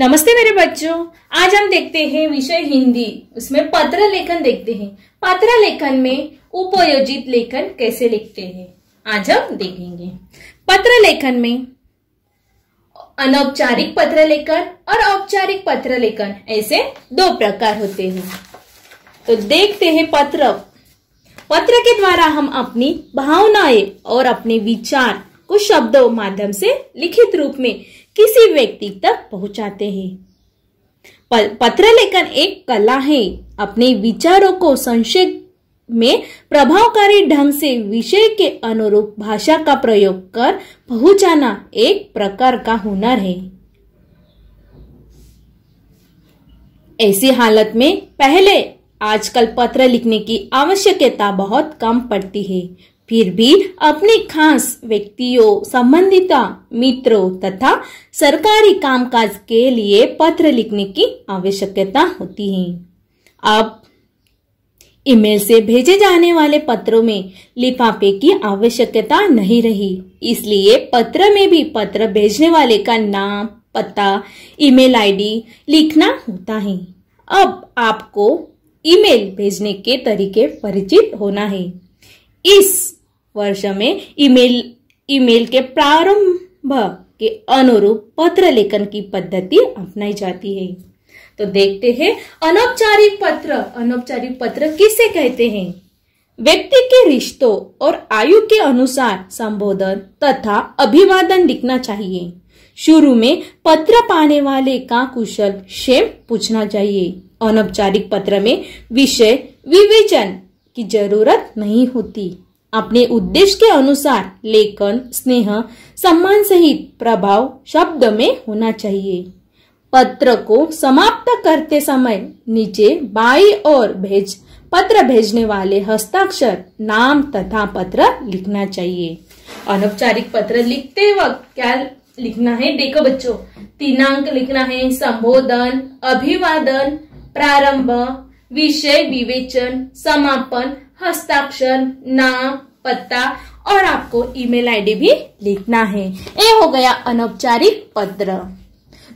नमस्ते मेरे बच्चों आज हम देखते हैं विषय हिंदी उसमें पत्र लेखन देखते हैं पत्र लेखन में उपयोजित लेखन कैसे लिखते हैं आज हम देखेंगे पत्र लेखन में अनौपचारिक पत्र लेखन और औपचारिक पत्र लेखन ऐसे दो प्रकार होते हैं तो देखते हैं पत्र पत्र के द्वारा हम अपनी भावनाएं और अपने विचार को शब्दों माध्यम से लिखित रूप में किसी व्यक्ति तक पहुंचाते हैं पत्र लेखन एक कला है अपने विचारों को संक्षेप में प्रभावकारी ढंग से विषय के अनुरूप भाषा का प्रयोग कर पहुंचाना एक प्रकार का हुनर है ऐसी हालत में पहले आजकल पत्र लिखने की आवश्यकता बहुत कम पड़ती है फिर भी अपने खास व्यक्तियों संबंधित मित्रों तथा सरकारी कामकाज के लिए पत्र लिखने की आवश्यकता होती है अब ईमेल से भेजे जाने वाले पत्रों में लिफाफे की आवश्यकता नहीं रही इसलिए पत्र में भी पत्र भेजने वाले का नाम पता ईमेल आईडी लिखना होता है अब आपको ईमेल भेजने के तरीके परिचित होना है इस वर्ष में ईमेल ईमेल के प्रारंभ के अनुरूप पत्र लेखन की पद्धति अपनाई जाती है तो देखते हैं अनौपचारिक पत्र अनौपचारिक पत्र किसे कहते हैं व्यक्ति के रिश्तों और आयु के अनुसार संबोधन तथा अभिवादन लिखना चाहिए शुरू में पत्र पाने वाले का कुशल क्षेम पूछना चाहिए अनौपचारिक पत्र में विषय विवेचन की जरूरत नहीं होती अपने उद्देश्य के अनुसार लेखन स्नेह सम्मान सहित प्रभाव शब्द में होना चाहिए पत्र को समाप्त करते समय नीचे बाई और भेज पत्र भेजने वाले हस्ताक्षर नाम तथा पत्र लिखना चाहिए अनौपचारिक पत्र लिखते वक्त क्या लिखना है देखो बच्चों तीनांक लिखना है संबोधन अभिवादन प्रारंभ विषय विवेचन समापन हस्ताक्षर नाम पता और आपको ईमेल आईडी भी लिखना है ये हो गया अनौपचारिक पत्र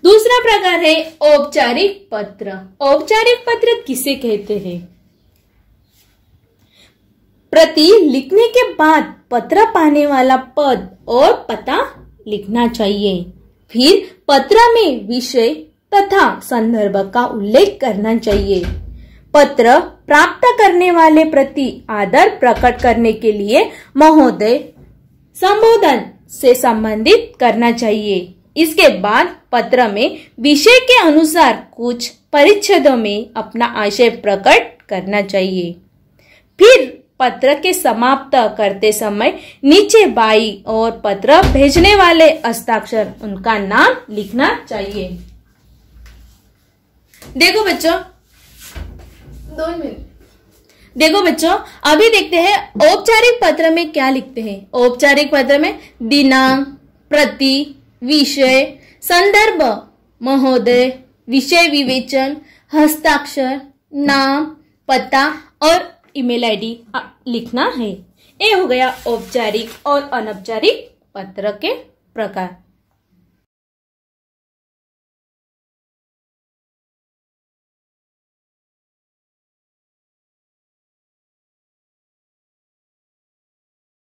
दूसरा प्रकार है औपचारिक पत्र औपचारिक पत्र किसे कहते हैं प्रति लिखने के बाद पत्र पाने वाला पद और पता लिखना चाहिए फिर पत्र में विषय तथा संदर्भ का उल्लेख करना चाहिए पत्र प्राप्त करने वाले प्रति आदर प्रकट करने के लिए महोदय संबोधन से संबंधित करना चाहिए इसके बाद पत्र में विषय के अनुसार कुछ परिच्छेदों में अपना आशय प्रकट करना चाहिए फिर पत्र के समाप्त करते समय नीचे बाई और पत्र भेजने वाले हस्ताक्षर उनका नाम लिखना चाहिए देखो बच्चों दो मिनट देखो बच्चों अभी देखते हैं औपचारिक पत्र में क्या लिखते हैं औपचारिक पत्र में दिनांक प्रति विषय संदर्भ महोदय विषय विवेचन हस्ताक्षर नाम पता और ईमेल आईडी लिखना है ये हो गया औपचारिक और अनौपचारिक पत्र के प्रकार